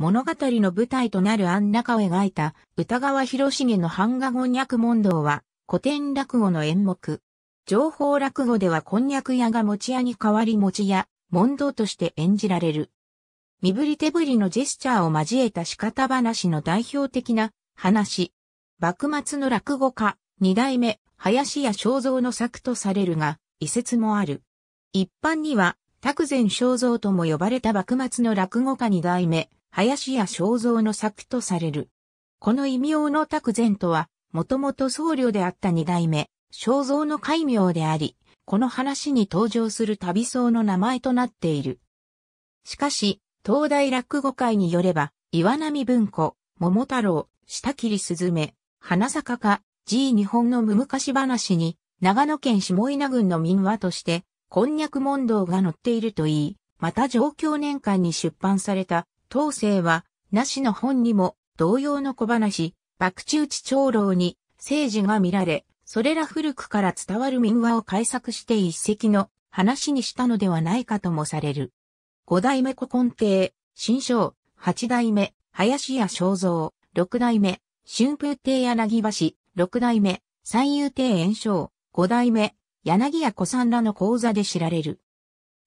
物語の舞台となる安中を描いた歌川広重の版画翻訳問答は古典落語の演目。情報落語ではこんにゃく屋が餅屋に代わり餅屋、問答として演じられる。身振り手振りのジェスチャーを交えた仕方話の代表的な話。幕末の落語家、二代目、林家正蔵の作とされるが、遺説もある。一般には、卓前正蔵とも呼ばれた幕末の落語家二代目、林や肖像の作とされる。この異名の拓前とは、もともと僧侶であった二代目、肖像の戒名であり、この話に登場する旅僧の名前となっている。しかし、東大落語会によれば、岩波文庫、桃太郎、下切すずめ、花坂か、G 日本の無昔話に、長野県下稲郡の民話として、こんにゃく問答が載っているといい、また上京年間に出版された当世は、なしの本にも同様の小話、爆中地長老に政治が見られ、それら古くから伝わる民話を改作して一石の話にしたのではないかともされる。五代目古今亭、新章、八代目、林家正蔵、六代目、春風亭柳橋、六代目、三遊亭炎章、五代目、柳家小三らの講座で知られる。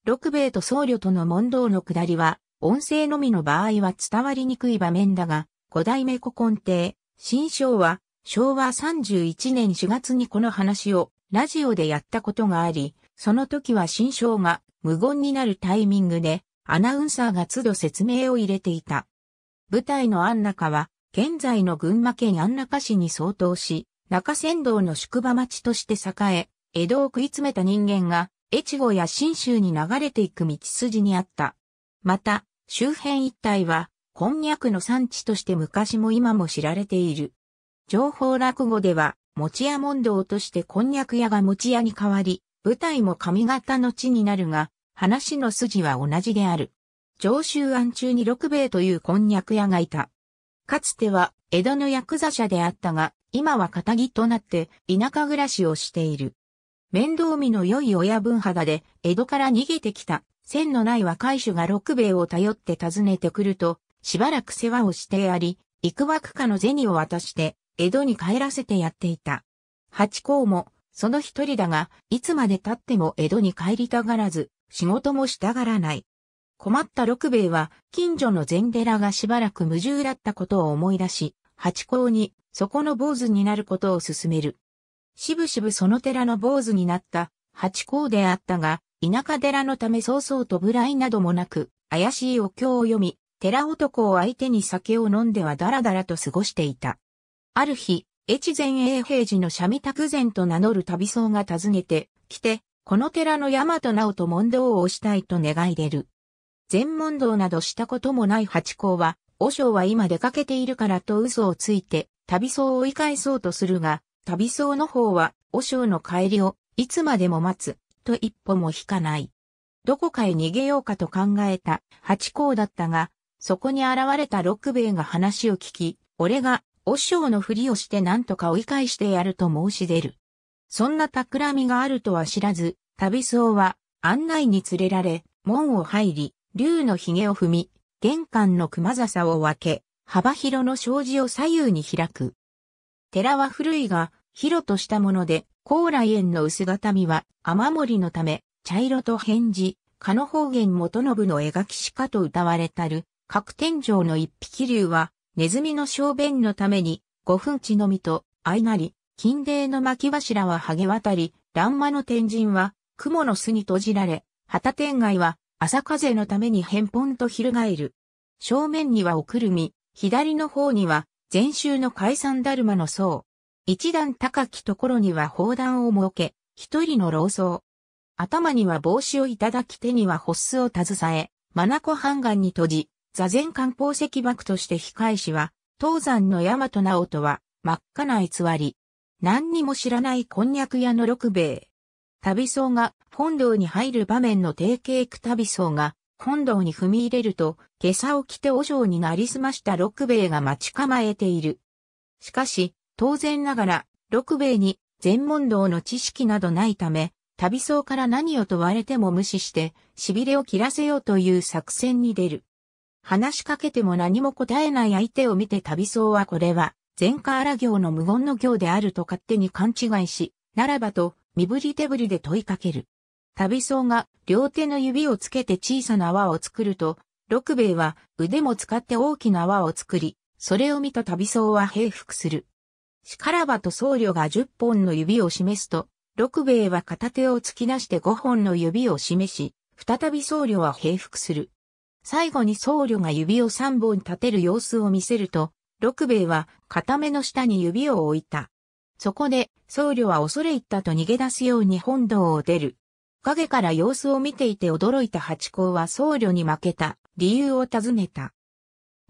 六兵衛と僧侶との問答の下りは、音声のみの場合は伝わりにくい場面だが、五代目古今亭、新章は、昭和31年4月にこの話をラジオでやったことがあり、その時は新章が無言になるタイミングで、アナウンサーが都度説明を入れていた。舞台の安中は、現在の群馬県安中市に相当し、中山道の宿場町として栄え、江戸を食い詰めた人間が、越後や新州に流れていく道筋にあった。また、周辺一帯は、こんにゃくの産地として昔も今も知られている。情報落語では、餅屋問答としてこんにゃく屋が餅屋に変わり、舞台も上方の地になるが、話の筋は同じである。上州案中に六兵衛というこんにゃく屋がいた。かつては、江戸のヤクザ者であったが、今は仇となって田舎暮らしをしている。面倒見の良い親分肌で江戸から逃げてきた線のない若い種が六兵衛を頼って訪ねてくると、しばらく世話をしてやり、幾枠かの銭を渡して、江戸に帰らせてやっていた。八甲も、その一人だが、いつまで経っても江戸に帰りたがらず、仕事もしたがらない。困った六兵衛は、近所の禅寺がしばらく無重だったことを思い出し、八甲に、そこの坊主になることを勧める。しぶしぶその寺の坊主になった、八甲であったが、田舎寺のため早々とらいなどもなく、怪しいお経を読み、寺男を相手に酒を飲んではだらだらと過ごしていた。ある日、越前永平寺の三味卓禅と名乗る旅僧が訪ねてきて、この寺の大和直と問答を押したいと願い出る。全問答などしたこともない八公は、和尚は今出かけているからと嘘をついて、旅僧を追い返そうとするが、旅僧の方は、和尚の帰りを、いつまでも待つ、と一歩も引かない。どこかへ逃げようかと考えた八甲だったが、そこに現れた六兵衛が話を聞き、俺が、お尚のふりをして何とか追い返してやると申し出る。そんな企みがあるとは知らず、旅僧は案内に連れられ、門を入り、竜の髭を踏み、玄関の熊笹を分け、幅広の障子を左右に開く。寺は古いが、広としたもので、高麗園の薄身は雨漏りのため、茶色と返事、加の方言元信の描きしかと歌われたる、各天井の一匹竜は、ネズミの小便のために、五分地のみと、相なり、金泥の巻き柱は剥げ渡り、乱魔の天神は、雲の巣に閉じられ、旗天外は、朝風のために変本と翻る。正面にはおくるみ、左の方には、禅宗の解散だるまの層。一段高きところには砲弾を設け、一人の老僧。頭には帽子をいただき手にはホッスを携え、マナコ半岸に閉じ、座禅観光石幕として控えしは、東山の大和直人は、真っ赤な偽り。何にも知らないこんにゃく屋の六兵衛。旅僧が本堂に入る場面の定型区旅僧が本堂に踏み入れると、下駄を着てお嬢になりすました六兵衛が待ち構えている。しかし、当然ながら、六兵衛に全問答の知識などないため、旅僧から何を問われても無視して、痺れを切らせようという作戦に出る。話しかけても何も答えない相手を見て旅僧はこれは、前科荒行の無言の行であると勝手に勘違いし、ならばと、身振り手振りで問いかける。旅僧が両手の指をつけて小さな泡を作ると、六兵衛は腕も使って大きな泡を作り、それを見た旅僧は平服する。力場と僧侶が10本の指を示すと、六兵衛は片手を突き出して5本の指を示し、再び僧侶は平服する。最後に僧侶が指を3本立てる様子を見せると、六兵衛は片目の下に指を置いた。そこで僧侶は恐れ入ったと逃げ出すように本堂を出る。影から様子を見ていて驚いた八甲は僧侶に負けた理由を尋ねた。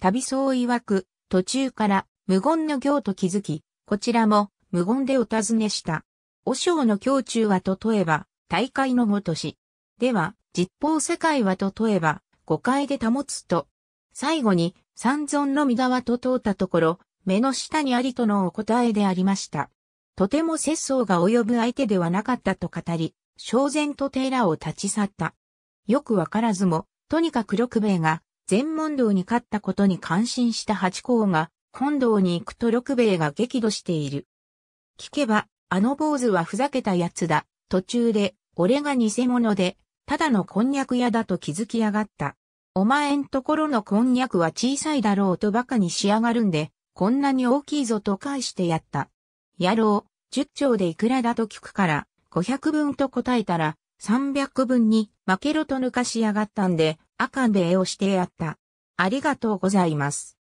旅僧曰く、途中から無言の行と気づき、こちらも無言でお尋ねした。和尚の胸中は例えば、大会のごとし。では、実法世界は例えば、誤解で保つと。最後に、三尊の御側と通ったところ、目の下にありとのお答えでありました。とても節操が及ぶ相手ではなかったと語り、正然と寺を立ち去った。よくわからずも、とにかく六兵衛が、全問答に勝ったことに感心した八甲が、本堂に行くと六兵衛が激怒している。聞けば、あの坊主はふざけたやつだ。途中で、俺が偽物で、ただのこんにゃく屋だと気づきやがった。お前んところのこんにゃくは小さいだろうと馬鹿にしやがるんで、こんなに大きいぞと返してやった。野郎、十丁でいくらだと聞くから、五百分と答えたら、三百分に負けろと抜かしやがったんで、赤んべえをしてやった。ありがとうございます。